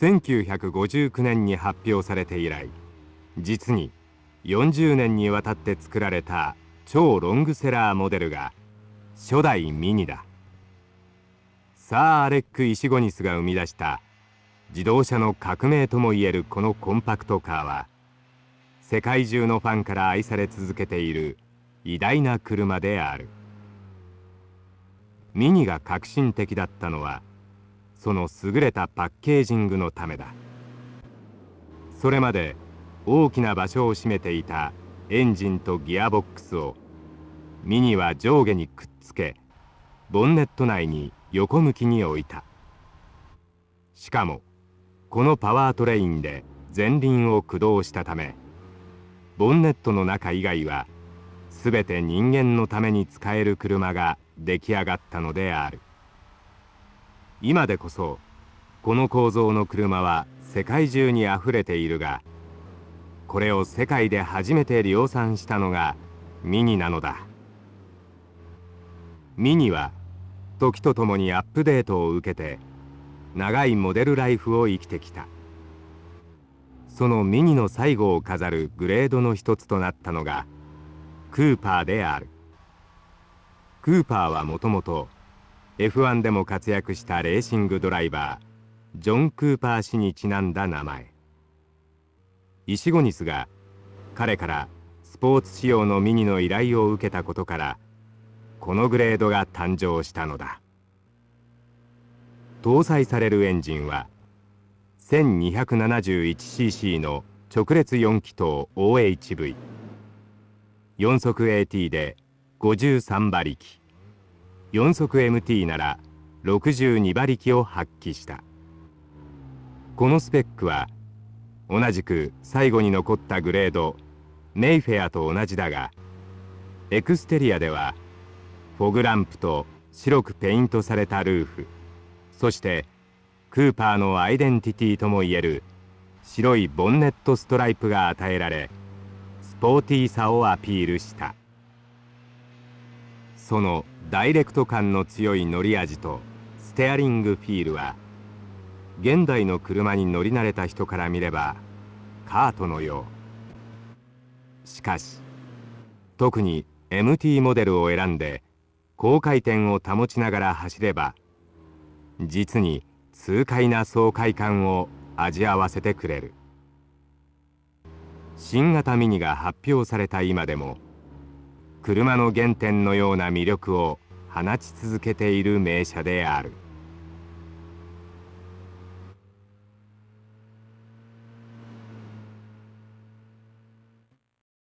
1959年に発表されて以来実に40年にわたって作られた超ロングセラーモデルが初代ミニだサー・アレック・イシゴニスが生み出した自動車の革命ともいえるこのコンパクトカーは世界中のファンから愛され続けている偉大な車であるミニが革新的だったのはその優れたパッケージングのためだそれまで大きな場所を占めていたエンジンとギアボックスをミニは上下にくっつけボンネット内に横向きに置いたしかもこのパワートレインで前輪を駆動したためボンネットの中以外は全て人間のために使える車が出来上がったのである今でこそこの構造の車は世界中にあふれているがこれを世界で初めて量産したのがミニなのだミニは時とともにアップデートを受けて長いモデルライフを生きてきたそのミニの最後を飾るグレードの一つとなったのがクーパーであるクーパーはもともと F1 でも活躍したレーシングドライバージョン・クーパー氏にちなんだ名前イシゴニスが彼からスポーツ仕様のミニの依頼を受けたことからこのグレードが誕生したのだ搭載されるエンジンは 1271cc の直列4気筒 OHV4 速 AT で53馬力4速 MT なら62馬力を発揮したこのスペックは同じく最後に残ったグレードメイフェアと同じだがエクステリアではフォグランプと白くペイントされたルーフそしてクーパーのアイデンティティともいえる白いボンネットストライプが与えられスポーティーさをアピールした。そのダイレクト感の強い乗り味とステアリングフィールは現代の車に乗り慣れた人から見ればカートのようしかし特に MT モデルを選んで高回転を保ちながら走れば実に痛快な爽快感を味わわせてくれる新型ミニが発表された今でも車の原点のような魅力を放ち続けている名車である。